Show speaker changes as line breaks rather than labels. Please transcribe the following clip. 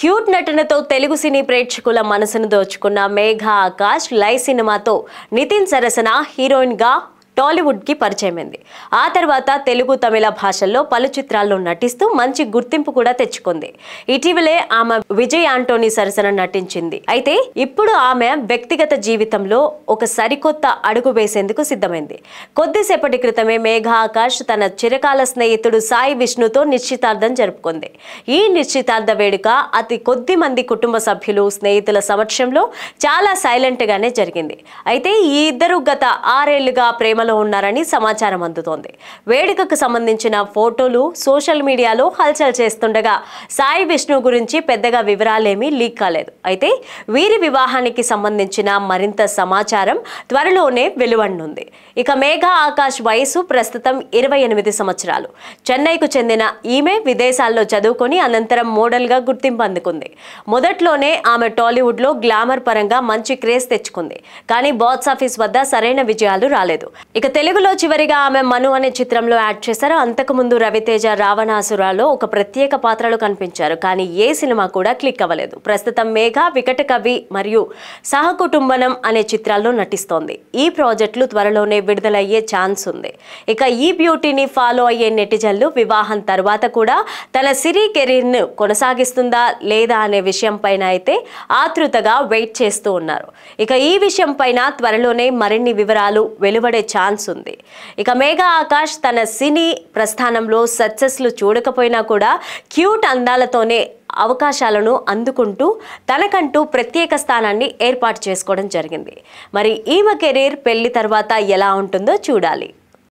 cute నటనతో తెలుగు సినీ ప్రేక్షకుల మనసును దోచుకున్న మేఘా ఆకాష్ లై సినిమాతో నితిన్ సరసన హీరోయిన్గా టాలీవుడ్కి పరిచయమైంది ఆ తర్వాత తెలుగు తమిళ భాషల్లో పలు చిత్రాల్లో నటిస్తూ మంచి గుర్తింపు కూడా తెచ్చుకుంది ఇటీవలే ఆమె విజయ్ ఆంటోనీ సరసన నటించింది అయితే ఇప్పుడు ఆమె వ్యక్తిగత జీవితంలో ఒక సరికొత్త అడుగు వేసేందుకు సిద్ధమైంది కొద్దిసేపటి క్రితమే మేఘా ఆకాష్ తన చిరకాల స్నేహితుడు సాయి విష్ణుతో నిశ్చితార్థం జరుపుకుంది ఈ నిశ్చితార్థ వేడుక అతి కొద్ది మంది కుటుంబ సభ్యులు స్నేహితుల సమక్షంలో చాలా సైలెంట్గానే జరిగింది అయితే ఈ ఇద్దరు గత ఆరేళ్లుగా ప్రేమ కోమాలో ఉన్నారని సమాచారం అందుతోంది వేడుకకు సంబంధించిన ఫోటోలు సోషల్ మీడియాలో హల్చల్ చేస్తుండగా సాయి విష్ణు గురించి పెద్దగా వివరాలేమీ లీక్ కాలేదు అయితే వీరి వివాహానికి సంబంధించిన మరింత సమాచారం త్వరలోనే వెలువడినుంది ఇక మేఘ ఆకాష్ వయసు ప్రస్తుతం ఇరవై ఎనిమిది సంవత్సరాలు చెన్నైకు చెందిన ఈమె విదేశాల్లో చదువుకొని అనంతరం మోడల్గా గుర్తింపు అందుకుంది మొదట్లోనే ఆమె టాలీవుడ్లో గ్లామర్ పరంగా మంచి క్రేజ్ తెచ్చుకుంది కానీ బాక్సాఫీస్ వద్ద సరైన విజయాలు రాలేదు ఇక తెలుగులో చివరిగా ఆమె మను అనే చిత్రంలో యాడ్ చేశారు అంతకుముందు రవితేజ రావణాసురాలో ఒక ప్రత్యేక పాత్రలో కనిపించారు కానీ ఏ సినిమా కూడా క్లిక్ అవ్వలేదు ప్రస్తుతం మేఘ వికట కవి మరియు సహకుటుంబనం అనే చిత్రాల్లో నటిస్తోంది ఈ ప్రాజెక్టులు త్వరలోనే విడుదలయ్యే ఛాన్స్ ఉంది ఇక ఈ బ్యూటీని ఫాలో అయ్యే నెటిజన్లు వివాహం తర్వాత కూడా తన సిరి కెరీర్ను కొనసాగిస్తుందా లేదా అనే విషయంపైన అయితే ఆతృతగా వెయిట్ చేస్తూ ఉన్నారు ఇక ఈ విషయంపైన త్వరలోనే మరిన్ని వివరాలు వెలువడే ఛాన్స్ ఛాన్స్ ఉంది ఇక మేఘా ఆకాష్ తన సినీ ప్రస్థానంలో సక్సెస్లు చూడకపోయినా కూడా క్యూట్ అందాలతోనే అవకాశాలను అందుకుంటూ తనకంటూ ప్రత్యేక స్థానాన్ని ఏర్పాటు చేసుకోవడం జరిగింది మరి ఈమె కెరీర్ పెళ్లి తర్వాత ఎలా ఉంటుందో చూడాలి